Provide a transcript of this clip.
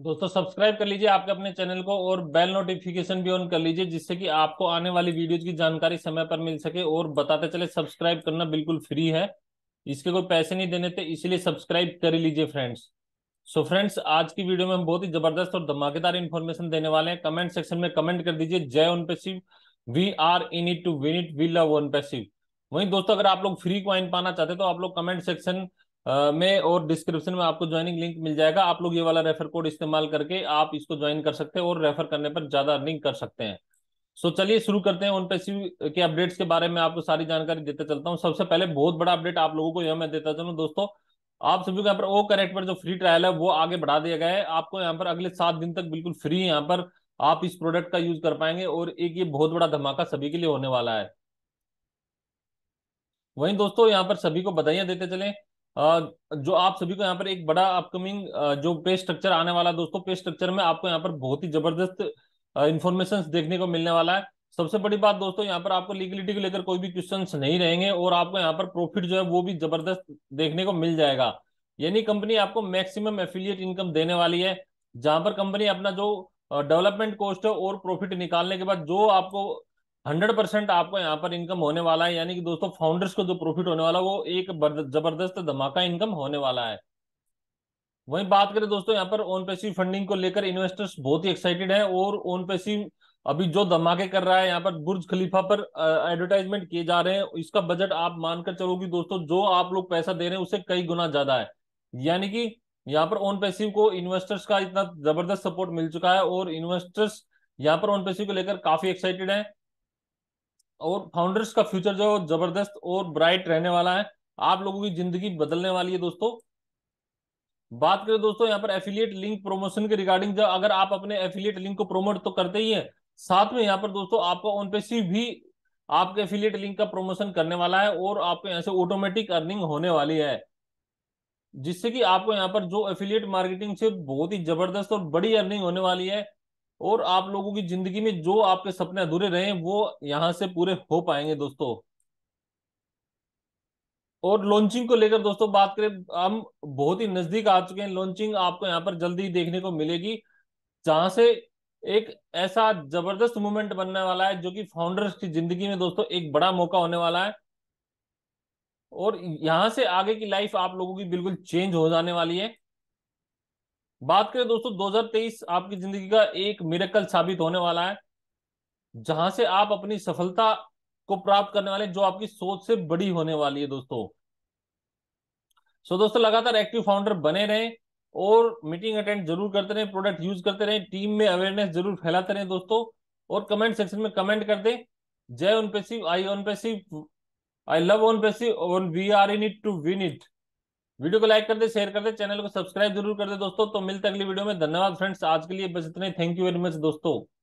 दोस्तों सब्सक्राइब कर लीजिए आपके अपने चैनल को और बेल नोटिफिकेशन भी ऑन कर लीजिए जिससे कि आपको आने वाली वीडियोज की जानकारी समय पर मिल सके और बताते चले सब्सक्राइब करना बिल्कुल फ्री है इसके कोई पैसे नहीं देने थे इसलिए सब्सक्राइब कर लीजिए फ्रेंड्स सो so फ्रेंड्स आज की वीडियो में हम बहुत ही जबरदस्त और धमाकेदार इन्फॉर्मेशन देने वाले हैं कमेंट सेक्शन में कमेंट कर दीजिए जय OnPassive we are in it to win it we love OnPassive वहीं दोस्तों अगर आप लोग फ्री क्वाइन पाना चाहते तो आप लोग कमेंट सेक्शन में और डिस्क्रिप्शन में आपको ज्वाइनिंग लिंक मिल जाएगा आप लोग ये वाला रेफर कोड इस्तेमाल करके आप इसको ज्वाइन कर सकते हैं और रेफर करने पर ज्यादा अर्निंग कर सकते हैं सो so, चलिए शुरू करते हैं उन पैसिव के अपडेट्स के बारे में आपको सारी जानकारी देते चलता हूँ सबसे पहले बहुत बड़ा अपडेट आप लोगों को यह मैं देता चलूँ दोस्तों आप सभी को यहाँ पर ओ कनेक्ट पर जो फ्री ट्रायल है वो आगे बढ़ा दिया गया है आपको यहाँ पर अगले सात दिन तक बिल्कुल फ्री यहाँ पर आप इस प्रोडक्ट का यूज कर पाएंगे और एक ये बहुत बड़ा धमाका सभी के लिए होने वाला है वहीं दोस्तों यहाँ पर सभी को बधाइयां देते चले जो आप सभी को यहाँ पर एक बड़ा अपकमिंग जो पे स्ट्रक्चर आने वाला दोस्तों पे स्ट्रक्चर में आपको यहाँ पर बहुत ही जबरदस्त इन्फॉर्मेशन देखने को मिलने वाला है सबसे बड़ी बात दोस्तों यहाँ पर आपको लीगलिटी को लेकर कोई भी क्वेश्चन नहीं रहेंगे और आपको यहाँ पर प्रॉफिट जो है वो भी जबरदस्त देखने को मिल जाएगा यानी कंपनी आपको मैक्सिमम एफिलियट इनकम देने वाली है जहां पर कंपनी अपना जो डेवलपमेंट कॉस्ट है और प्रॉफिट निकालने के बाद जो आपको हंड्रेड परसेंट आपको यहाँ पर इनकम होने वाला है यानी कि दोस्तों फाउंडर्स को जो प्रॉफिट होने वाला वो एक जबरदस्त धमाका इनकम होने वाला है वहीं बात करें दोस्तों यहाँ पर ओन पैसिव फंडिंग को लेकर इन्वेस्टर्स बहुत ही एक्साइटेड है और ओन पैसिव अभी जो धमाके कर रहा है यहाँ पर बुर्ज खलीफा पर एडवर्टाइजमेंट किए जा रहे हैं इसका बजट आप मानकर चलो कि दोस्तों जो आप लोग पैसा दे रहे हैं उससे कई गुना ज्यादा है यानी कि यहाँ पर ओन पैसिव को इन्वेस्टर्स का इतना जबरदस्त सपोर्ट मिल चुका है और इन्वेस्टर्स यहाँ पर ओन पैसिव को लेकर काफी एक्साइटेड है और फाउंडर्स का फ्यूचर जो जबरदस्त और ब्राइट रहने वाला है आप लोगों की जिंदगी बदलने वाली है दोस्तों बात करें दोस्तों यहाँ पर एफिलियट लिंक प्रमोशन के रिगार्डिंग जब अगर आप अपने एफिलियट लिंक को प्रोमोट तो करते ही है साथ में यहाँ पर दोस्तों आपका ऑन पेसी भी आपके एफिलियट लिंक का प्रमोशन करने वाला है और आपको यहाँ से ऑटोमेटिक अर्निंग होने वाली है जिससे कि आपको यहाँ पर जो एफिलियट मार्केटिंग से बहुत ही जबरदस्त और बड़ी अर्निंग होने वाली है और आप लोगों की जिंदगी में जो आपके सपने अधूरे रहे हैं वो यहाँ से पूरे हो पाएंगे दोस्तों और लॉन्चिंग को लेकर दोस्तों बात करें हम बहुत ही नजदीक आ चुके हैं लॉन्चिंग आपको यहाँ पर जल्दी देखने को मिलेगी जहां से एक ऐसा जबरदस्त मूवमेंट बनने वाला है जो कि फाउंडर्स की जिंदगी में दोस्तों एक बड़ा मौका होने वाला है और यहां से आगे की लाइफ आप लोगों की बिल्कुल चेंज हो जाने वाली है बात करें दोस्तों 2023 आपकी जिंदगी का एक मिरेकल साबित होने वाला है जहां से आप अपनी सफलता को प्राप्त करने वाले जो आपकी सोच से बड़ी होने वाली है दोस्तों सो so, दोस्तों लगातार एक्टिव फाउंडर बने रहें और मीटिंग अटेंड जरूर करते रहें प्रोडक्ट यूज करते रहें टीम में अवेयरनेस जरूर फैलाते रहें दोस्तों और कमेंट सेक्शन में कमेंट कर दें जय OnPassive I OnPassive I love OnPassive on we are in it to win it video को लाइक कर दे शेयर कर दे चैनल को सब्सक्राइब जरूर कर दे दोस्तों तो मिलते अगली वीडियो में धन्यवाद फ्रेंड्स आज के लिए बस इतने थैंक यू वेरी मच दोस्तों